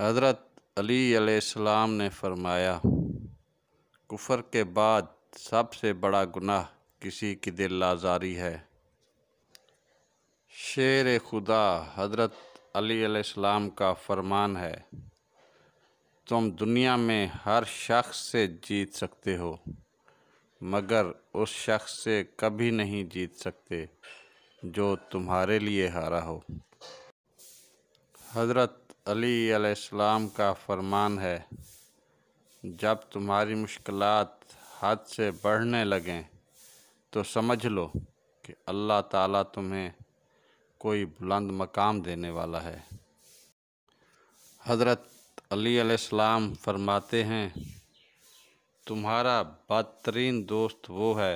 हज़रत अली सलाम ने फरमाया कुफर के बाद सबसे बड़ा गुनाह किसी की दिल आज़ारी है शेर खुदा हज़रत अली का फरमान है तुम दुनिया में हर शख्स से जीत सकते हो मगर उस शख्स से कभी नहीं जीत सकते जो तुम्हारे लिए हारा हो हज़रत अलीम का फरमान है जब तुम्हारी मुश्किल हद से बढ़ने लगें तो समझ लो कि अल्लाह ताला तुम्हें कोई बुलंद मकाम देने वाला है हज़रत अलीम फरमाते हैं तुम्हारा बदतरीन दोस्त वो है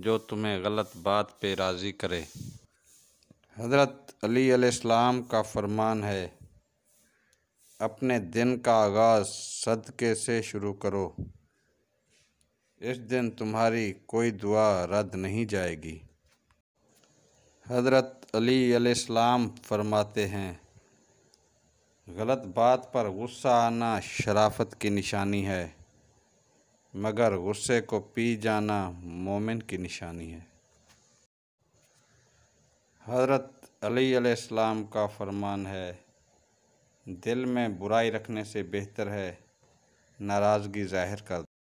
जो तुम्हें गलत बात पे राज़ी करे हज़रत अली का फरमान है अपने दिन का आगाज़ सदक़े से शुरू करो इस दिन तुम्हारी कोई दुआ रद्द नहीं जाएगी हज़रत अली सलाम फरमाते हैं गलत बात पर गुस्सा आना शराफत की निशानी है मगर गुस्से को पी जाना मोमिन की निशानी है हज़रत अली अलैहिस्सलाम का फरमान है दिल में बुराई रखने से बेहतर है नाराज़गी ज़ाहिर कर